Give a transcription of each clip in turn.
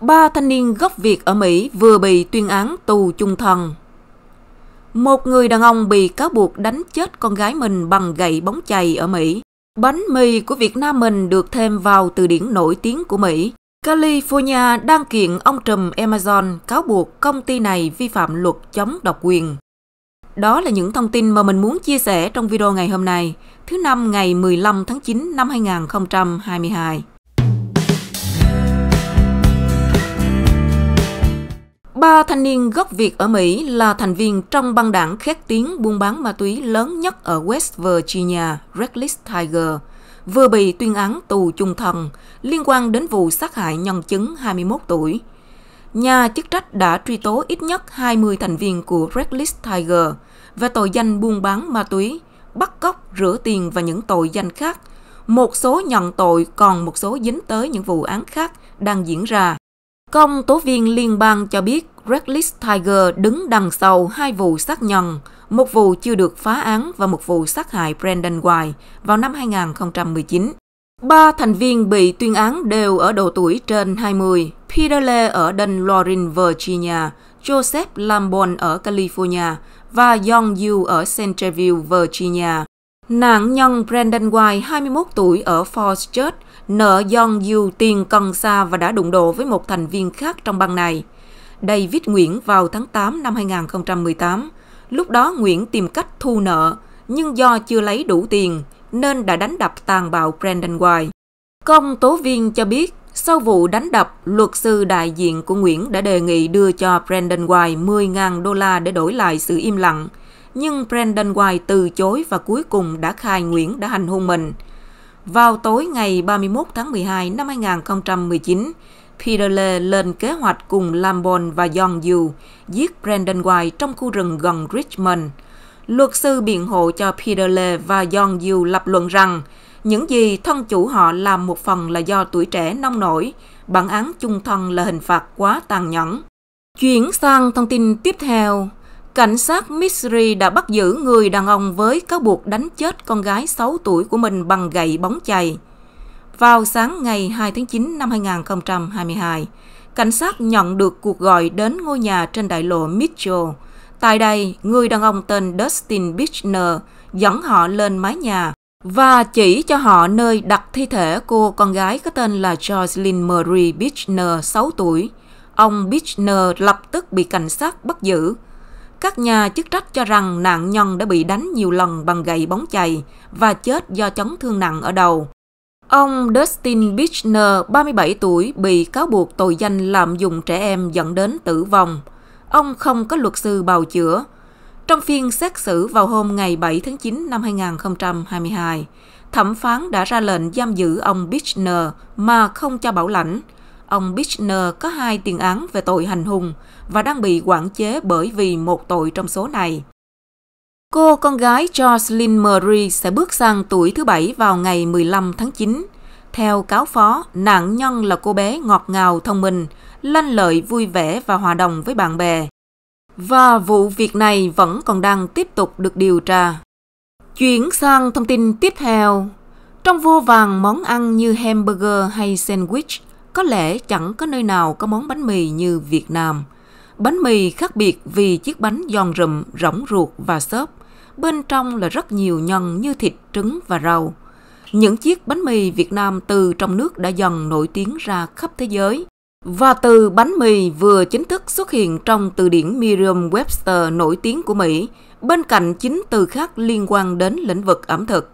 Ba thanh niên gốc Việt ở Mỹ vừa bị tuyên án tù chung thân. Một người đàn ông bị cáo buộc đánh chết con gái mình bằng gậy bóng chày ở Mỹ. Bánh mì của Việt Nam mình được thêm vào từ điển nổi tiếng của Mỹ. California đang kiện ông trùm Amazon cáo buộc công ty này vi phạm luật chống độc quyền. Đó là những thông tin mà mình muốn chia sẻ trong video ngày hôm nay, thứ năm ngày 15 tháng 9 năm 2022. Ba thanh niên gốc Việt ở Mỹ là thành viên trong băng đảng khét tiếng buôn bán ma túy lớn nhất ở West Virginia, Reckless Tiger, vừa bị tuyên án tù chung thần liên quan đến vụ sát hại nhân chứng 21 tuổi. Nhà chức trách đã truy tố ít nhất 20 thành viên của Reckless Tiger về tội danh buôn bán ma túy, bắt cóc, rửa tiền và những tội danh khác. Một số nhận tội còn một số dính tới những vụ án khác đang diễn ra. Công tố viên liên bang cho biết RedList Tiger đứng đằng sau hai vụ xác nhân, một vụ chưa được phá án và một vụ sát hại Brandon White vào năm 2019. Ba thành viên bị tuyên án đều ở độ tuổi trên 20, Peter Lee ở Dan Dunlorin, Virginia, Joseph Lambon ở California và John Yu ở Centerville, Virginia. Nạn nhân Brandon White, 21 tuổi ở Falls Church, nợ John Yu tiền cần xa và đã đụng độ với một thành viên khác trong băng này. David Nguyễn vào tháng 8 năm 2018. Lúc đó Nguyễn tìm cách thu nợ, nhưng do chưa lấy đủ tiền nên đã đánh đập tàn bạo Brandon White. Công tố viên cho biết, sau vụ đánh đập, luật sư đại diện của Nguyễn đã đề nghị đưa cho Brandon White 10.000 đô la để đổi lại sự im lặng. Nhưng Brandon White từ chối và cuối cùng đã khai Nguyễn đã hành hung mình. Vào tối ngày 31 tháng 12 năm 2019, Pirelli lên kế hoạch cùng Lambon và John Yu giết Brandon White trong khu rừng gần Richmond. Luật sư biện hộ cho Pirelli và John Yu lập luận rằng những gì thân chủ họ làm một phần là do tuổi trẻ nông nổi, bản án chung thân là hình phạt quá tàn nhẫn. Chuyển sang thông tin tiếp theo. Cảnh sát Missouri đã bắt giữ người đàn ông với cáo buộc đánh chết con gái 6 tuổi của mình bằng gậy bóng chày. Vào sáng ngày 2 tháng 9 năm 2022, cảnh sát nhận được cuộc gọi đến ngôi nhà trên đại lộ Mitchell. Tại đây, người đàn ông tên Dustin Bichner dẫn họ lên mái nhà và chỉ cho họ nơi đặt thi thể cô con gái có tên là Jocelyn Marie Bichner, 6 tuổi. Ông Bichner lập tức bị cảnh sát bắt giữ. Các nhà chức trách cho rằng nạn nhân đã bị đánh nhiều lần bằng gậy bóng chày và chết do chấn thương nặng ở đầu. Ông Dustin Bichner, 37 tuổi, bị cáo buộc tội danh lạm dụng trẻ em dẫn đến tử vong. Ông không có luật sư bào chữa. Trong phiên xét xử vào hôm ngày 7 tháng 9 năm 2022, thẩm phán đã ra lệnh giam giữ ông Bichner mà không cho bảo lãnh. Ông Bichner có hai tiền án về tội hành hung và đang bị quản chế bởi vì một tội trong số này. Cô con gái Jocelyn Marie sẽ bước sang tuổi thứ bảy vào ngày 15 tháng 9. Theo cáo phó, nạn nhân là cô bé ngọt ngào, thông minh, lanh lợi, vui vẻ và hòa đồng với bạn bè. Và vụ việc này vẫn còn đang tiếp tục được điều tra. Chuyển sang thông tin tiếp theo. Trong vô vàng món ăn như hamburger hay sandwich, có lẽ chẳng có nơi nào có món bánh mì như Việt Nam. Bánh mì khác biệt vì chiếc bánh giòn rụm, rỗng ruột và xốp bên trong là rất nhiều nhân như thịt, trứng và rau. Những chiếc bánh mì Việt Nam từ trong nước đã dần nổi tiếng ra khắp thế giới. Và từ bánh mì vừa chính thức xuất hiện trong từ điển Merriam-Webster nổi tiếng của Mỹ, bên cạnh chính từ khác liên quan đến lĩnh vực ẩm thực.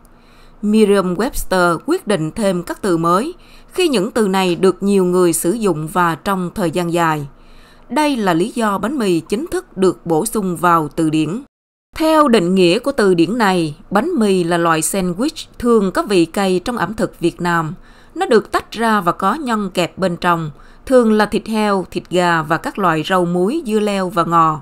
Merriam-Webster quyết định thêm các từ mới khi những từ này được nhiều người sử dụng và trong thời gian dài. Đây là lý do bánh mì chính thức được bổ sung vào từ điển. Theo định nghĩa của từ điển này, bánh mì là loại sandwich thường có vị cay trong ẩm thực Việt Nam. Nó được tách ra và có nhân kẹp bên trong, thường là thịt heo, thịt gà và các loại rau muối, dưa leo và ngò.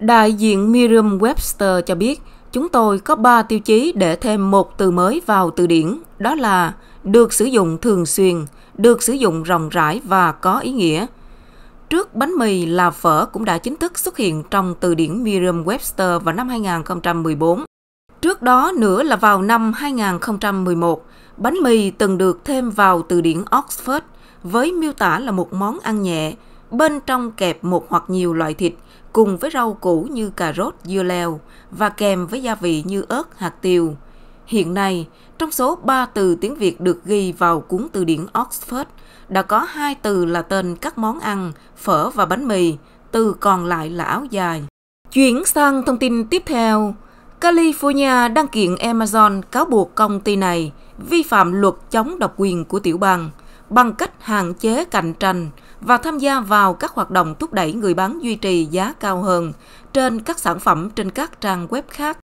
Đại diện Merriam-Webster cho biết, chúng tôi có 3 tiêu chí để thêm một từ mới vào từ điển, đó là được sử dụng thường xuyên, được sử dụng rộng rãi và có ý nghĩa – Trước bánh mì là phở cũng đã chính thức xuất hiện trong từ điển Merriam-Webster vào năm 2014. Trước đó nữa là vào năm 2011, bánh mì từng được thêm vào từ điển Oxford với miêu tả là một món ăn nhẹ, bên trong kẹp một hoặc nhiều loại thịt cùng với rau củ như cà rốt, dưa leo và kèm với gia vị như ớt, hạt tiêu. Hiện nay, trong số 3 từ tiếng Việt được ghi vào cuốn từ điển Oxford – đã có hai từ là tên các món ăn, phở và bánh mì, từ còn lại là áo dài. Chuyển sang thông tin tiếp theo, California đăng kiện Amazon cáo buộc công ty này vi phạm luật chống độc quyền của tiểu bang bằng cách hạn chế cạnh tranh và tham gia vào các hoạt động thúc đẩy người bán duy trì giá cao hơn trên các sản phẩm trên các trang web khác.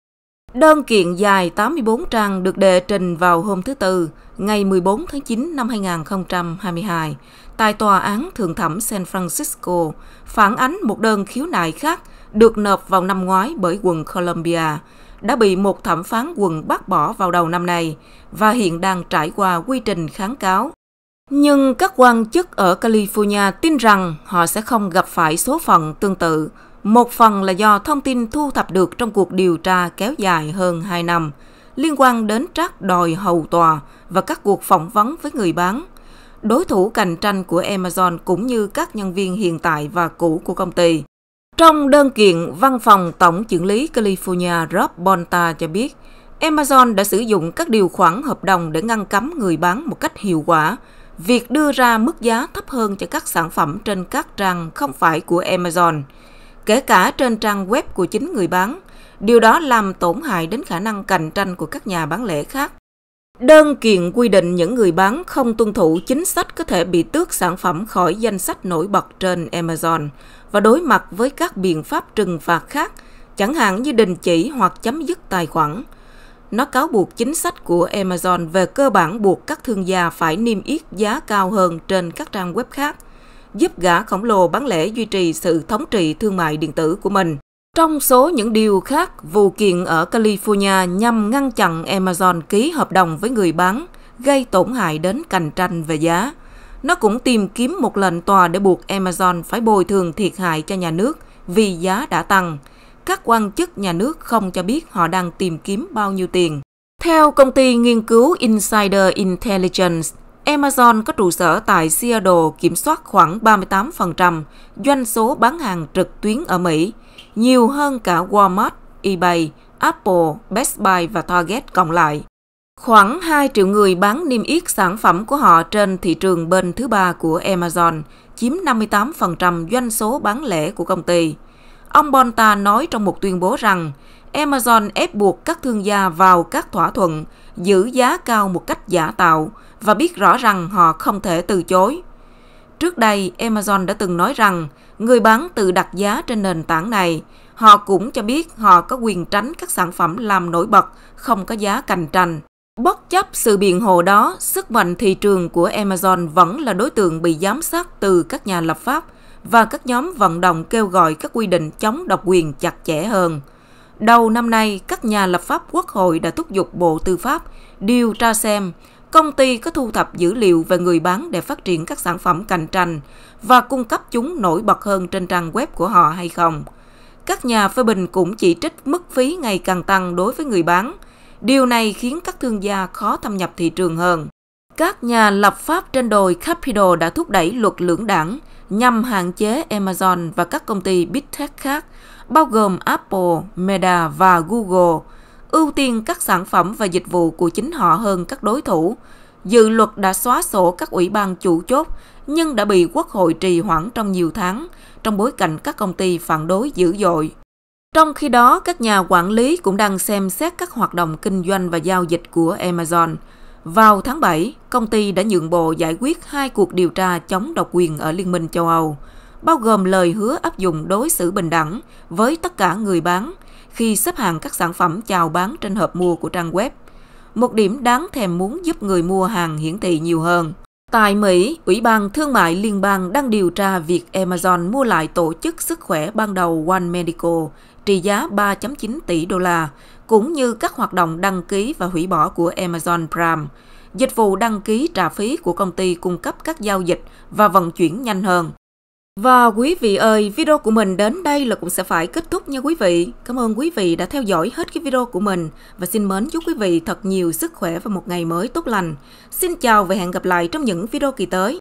Đơn kiện dài 84 trang được đệ trình vào hôm thứ Tư, ngày 14 tháng 9 năm 2022, tại Tòa án Thượng thẩm San Francisco, phản ánh một đơn khiếu nại khác được nộp vào năm ngoái bởi quận Columbia, đã bị một thẩm phán quận bác bỏ vào đầu năm nay và hiện đang trải qua quy trình kháng cáo. Nhưng các quan chức ở California tin rằng họ sẽ không gặp phải số phận tương tự một phần là do thông tin thu thập được trong cuộc điều tra kéo dài hơn 2 năm, liên quan đến trác đòi hầu tòa và các cuộc phỏng vấn với người bán. Đối thủ cạnh tranh của Amazon cũng như các nhân viên hiện tại và cũ của công ty. Trong đơn kiện, văn phòng Tổng trưởng lý California Rob Bonta cho biết, Amazon đã sử dụng các điều khoản hợp đồng để ngăn cấm người bán một cách hiệu quả. Việc đưa ra mức giá thấp hơn cho các sản phẩm trên các trang không phải của Amazon – kể cả trên trang web của chính người bán. Điều đó làm tổn hại đến khả năng cạnh tranh của các nhà bán lẻ khác. Đơn kiện quy định những người bán không tuân thủ chính sách có thể bị tước sản phẩm khỏi danh sách nổi bật trên Amazon và đối mặt với các biện pháp trừng phạt khác, chẳng hạn như đình chỉ hoặc chấm dứt tài khoản. Nó cáo buộc chính sách của Amazon về cơ bản buộc các thương gia phải niêm yết giá cao hơn trên các trang web khác giúp gã khổng lồ bán lẻ duy trì sự thống trị thương mại điện tử của mình. Trong số những điều khác, vụ kiện ở California nhằm ngăn chặn Amazon ký hợp đồng với người bán, gây tổn hại đến cạnh tranh về giá. Nó cũng tìm kiếm một lệnh tòa để buộc Amazon phải bồi thường thiệt hại cho nhà nước vì giá đã tăng. Các quan chức nhà nước không cho biết họ đang tìm kiếm bao nhiêu tiền. Theo công ty nghiên cứu Insider Intelligence, Amazon có trụ sở tại Seattle kiểm soát khoảng 38% doanh số bán hàng trực tuyến ở Mỹ, nhiều hơn cả Walmart, eBay, Apple, Best Buy và Target cộng lại. Khoảng 2 triệu người bán niêm yết sản phẩm của họ trên thị trường bên thứ ba của Amazon, chiếm 58% doanh số bán lẻ của công ty. Ông Bonta nói trong một tuyên bố rằng Amazon ép buộc các thương gia vào các thỏa thuận giữ giá cao một cách giả tạo và biết rõ rằng họ không thể từ chối. Trước đây, Amazon đã từng nói rằng người bán tự đặt giá trên nền tảng này. Họ cũng cho biết họ có quyền tránh các sản phẩm làm nổi bật, không có giá cạnh tranh. Bất chấp sự biện hộ đó, sức mạnh thị trường của Amazon vẫn là đối tượng bị giám sát từ các nhà lập pháp và các nhóm vận động kêu gọi các quy định chống độc quyền chặt chẽ hơn. Đầu năm nay, các nhà lập pháp quốc hội đã thúc giục Bộ Tư pháp điều tra xem Công ty có thu thập dữ liệu về người bán để phát triển các sản phẩm cạnh tranh và cung cấp chúng nổi bật hơn trên trang web của họ hay không? Các nhà phê bình cũng chỉ trích mức phí ngày càng tăng đối với người bán. Điều này khiến các thương gia khó thâm nhập thị trường hơn. Các nhà lập pháp trên đồi Capitol đã thúc đẩy luật lưỡng đảng nhằm hạn chế Amazon và các công ty Big Tech khác, bao gồm Apple, Meta và Google, ưu tiên các sản phẩm và dịch vụ của chính họ hơn các đối thủ. Dự luật đã xóa sổ các ủy ban chủ chốt nhưng đã bị Quốc hội trì hoãn trong nhiều tháng trong bối cảnh các công ty phản đối dữ dội. Trong khi đó, các nhà quản lý cũng đang xem xét các hoạt động kinh doanh và giao dịch của Amazon. Vào tháng 7, công ty đã nhượng bộ giải quyết hai cuộc điều tra chống độc quyền ở Liên minh châu Âu, bao gồm lời hứa áp dụng đối xử bình đẳng với tất cả người bán – khi xếp hàng các sản phẩm chào bán trên hộp mua của trang web. Một điểm đáng thèm muốn giúp người mua hàng hiển thị nhiều hơn. Tại Mỹ, Ủy ban Thương mại Liên bang đang điều tra việc Amazon mua lại tổ chức sức khỏe ban đầu One Medical trị giá 3.9 tỷ đô la, cũng như các hoạt động đăng ký và hủy bỏ của Amazon Prime. Dịch vụ đăng ký trả phí của công ty cung cấp các giao dịch và vận chuyển nhanh hơn, và quý vị ơi, video của mình đến đây là cũng sẽ phải kết thúc nha quý vị. Cảm ơn quý vị đã theo dõi hết cái video của mình và xin mến chúc quý vị thật nhiều sức khỏe và một ngày mới tốt lành. Xin chào và hẹn gặp lại trong những video kỳ tới.